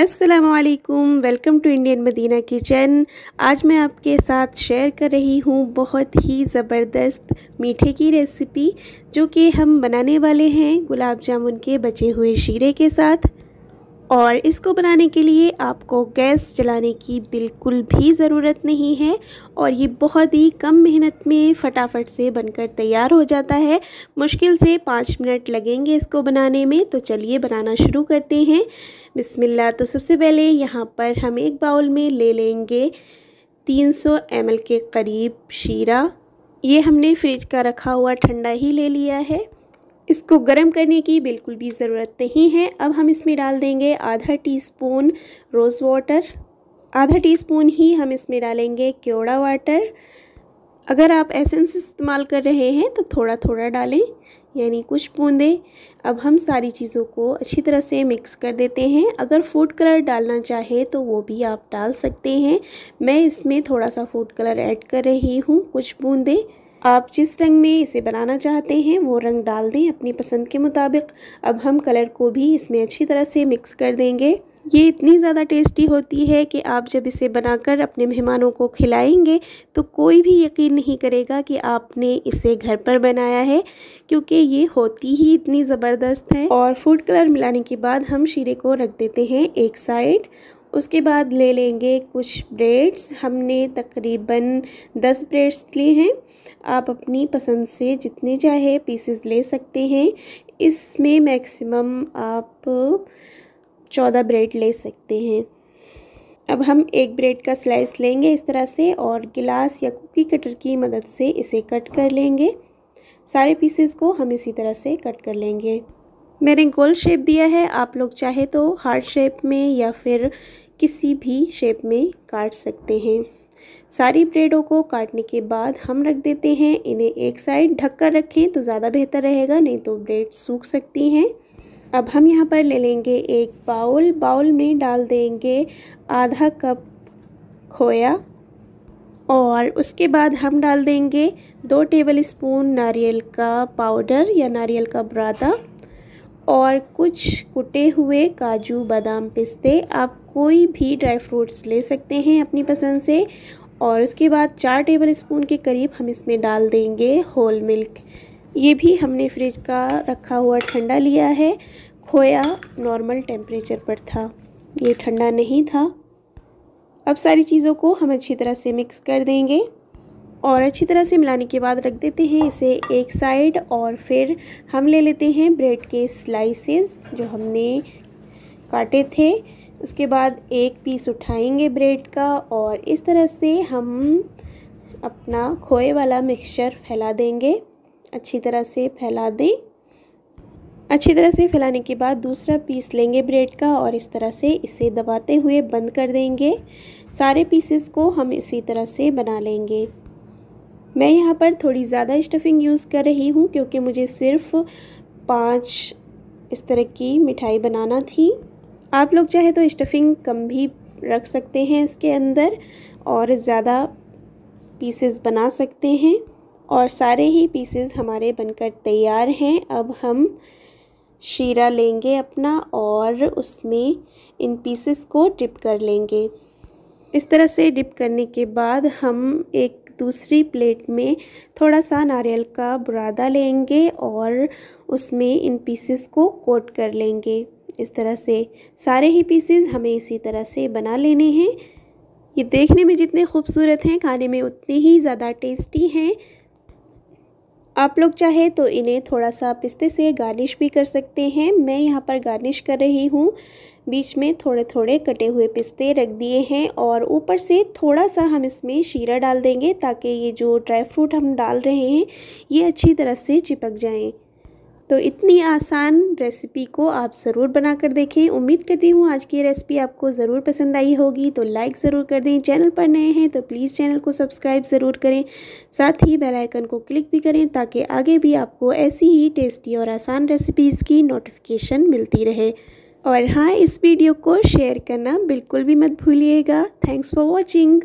असलकुम welcome to Indian Madina kitchen आज मैं आपके साथ शेयर कर रही हूँ बहुत ही ज़बरदस्त मीठे की रेसिपी जो कि हम बनाने वाले हैं गुलाब जामुन के बचे हुए शीरे के साथ और इसको बनाने के लिए आपको गैस जलाने की बिल्कुल भी ज़रूरत नहीं है और ये बहुत ही कम मेहनत में फटाफट से बनकर तैयार हो जाता है मुश्किल से पाँच मिनट लगेंगे इसको बनाने में तो चलिए बनाना शुरू करते हैं बिसमिल्ला तो सबसे पहले यहाँ पर हम एक बाउल में ले लेंगे 300 सौ के करीब शीरा ये हमने फ्रिज का रखा हुआ ठंडा ही ले लिया है इसको गर्म करने की बिल्कुल भी ज़रूरत नहीं है अब हम इसमें डाल देंगे आधा टीस्पून रोज़ वाटर आधा टीस्पून ही हम इसमें डालेंगे क्योड़ा वाटर अगर आप एसेंस इस्तेमाल कर रहे हैं तो थोड़ा थोड़ा डालें यानी कुछ बूंदें अब हम सारी चीज़ों को अच्छी तरह से मिक्स कर देते हैं अगर फूड कलर डालना चाहे तो वो भी आप डाल सकते हैं मैं इसमें थोड़ा सा फूड कलर ऐड कर रही हूँ कुछ बूंदें आप जिस रंग में इसे बनाना चाहते हैं वो रंग डाल दें अपनी पसंद के मुताबिक अब हम कलर को भी इसमें अच्छी तरह से मिक्स कर देंगे ये इतनी ज़्यादा टेस्टी होती है कि आप जब इसे बनाकर अपने मेहमानों को खिलाएंगे तो कोई भी यकीन नहीं करेगा कि आपने इसे घर पर बनाया है क्योंकि ये होती ही इतनी ज़बरदस्त है और फूड कलर मिलाने के बाद हम शीरे को रख देते हैं एक साइड उसके बाद ले लेंगे कुछ ब्रेड्स हमने तकरीबन दस ब्रेड्स लिए हैं आप अपनी पसंद से जितने चाहे पीसेस ले सकते हैं इसमें मैक्सिमम आप चौदह ब्रेड ले सकते हैं अब हम एक ब्रेड का स्लाइस लेंगे इस तरह से और गिलास या कुकी कटर की मदद से इसे कट कर लेंगे सारे पीसेस को हम इसी तरह से कट कर लेंगे मैंने गोल शेप दिया है आप लोग चाहे तो हार्ट शेप में या फिर किसी भी शेप में काट सकते हैं सारी ब्रेडों को काटने के बाद हम रख देते हैं इन्हें एक साइड ढक कर रखें तो ज़्यादा बेहतर रहेगा नहीं तो ब्रेड सूख सकती हैं अब हम यहाँ पर ले लेंगे एक बाउल बाउल में डाल देंगे आधा कप खोया और उसके बाद हम डाल देंगे दो टेबल स्पून नारियल का पाउडर या नारियल का ब्रादा और कुछ कुटे हुए काजू बादाम पिस्ते आप कोई भी ड्राई फ्रूट्स ले सकते हैं अपनी पसंद से और उसके बाद चार टेबल स्पून के करीब हम इसमें डाल देंगे होल मिल्क ये भी हमने फ्रिज का रखा हुआ ठंडा लिया है खोया नॉर्मल टेम्परेचर पर था ये ठंडा नहीं था अब सारी चीज़ों को हम अच्छी तरह से मिक्स कर देंगे और अच्छी तरह से मिलाने के बाद रख देते हैं इसे एक साइड और फिर हम ले लेते हैं ब्रेड के स्लाइसेस जो हमने काटे थे उसके बाद एक पीस उठाएंगे ब्रेड का और इस तरह से हम अपना खोए वाला मिक्सचर फैला देंगे अच्छी तरह से फैला दें अच्छी तरह से फैलाने के बाद दूसरा पीस लेंगे ब्रेड का और इस तरह से इसे दबाते हुए बंद कर देंगे सारे पीसेस को हम इसी तरह से बना लेंगे मैं यहाँ पर थोड़ी ज़्यादा स्टफिंग यूज़ कर रही हूँ क्योंकि मुझे सिर्फ पाँच इस तरह की मिठाई बनाना थी आप लोग चाहे तो स्टफिंग कम भी रख सकते हैं इसके अंदर और ज़्यादा पीसेस बना सकते हैं और सारे ही पीसेस हमारे बनकर तैयार हैं अब हम शीरा लेंगे अपना और उसमें इन पीसेस को डिप कर लेंगे इस तरह से डिप करने के बाद हम एक दूसरी प्लेट में थोड़ा सा नारियल का बुरादा लेंगे और उसमें इन पीसेस को कोट कर लेंगे इस तरह से सारे ही पीसेस हमें इसी तरह से बना लेने हैं ये देखने में जितने खूबसूरत हैं खाने में उतने ही ज़्यादा टेस्टी हैं आप लोग चाहे तो इन्हें थोड़ा सा पिस्ते से गार्निश भी कर सकते हैं मैं यहाँ पर गार्निश कर रही हूँ बीच में थोड़े थोड़े कटे हुए पिस्ते रख दिए हैं और ऊपर से थोड़ा सा हम इसमें शीरा डाल देंगे ताकि ये जो ड्राई फ्रूट हम डाल रहे हैं ये अच्छी तरह से चिपक जाएँ तो इतनी आसान रेसिपी को आप ज़रूर बना कर देखें उम्मीद करती हूँ आज की रेसिपी आपको ज़रूर पसंद आई होगी तो लाइक ज़रूर कर दें चैनल पर नए हैं तो प्लीज़ चैनल को सब्सक्राइब ज़रूर करें साथ ही बेल आइकन को क्लिक भी करें ताकि आगे भी आपको ऐसी ही टेस्टी और आसान रेसिपीज़ की नोटिफिकेशन मिलती रहे और हाँ इस वीडियो को शेयर करना बिल्कुल भी मत भूलिएगा थैंक्स फॉर वॉचिंग